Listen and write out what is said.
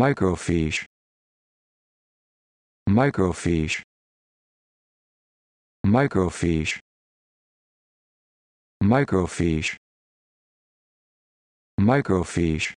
microfiche microfiche microfiche microfiche microfiche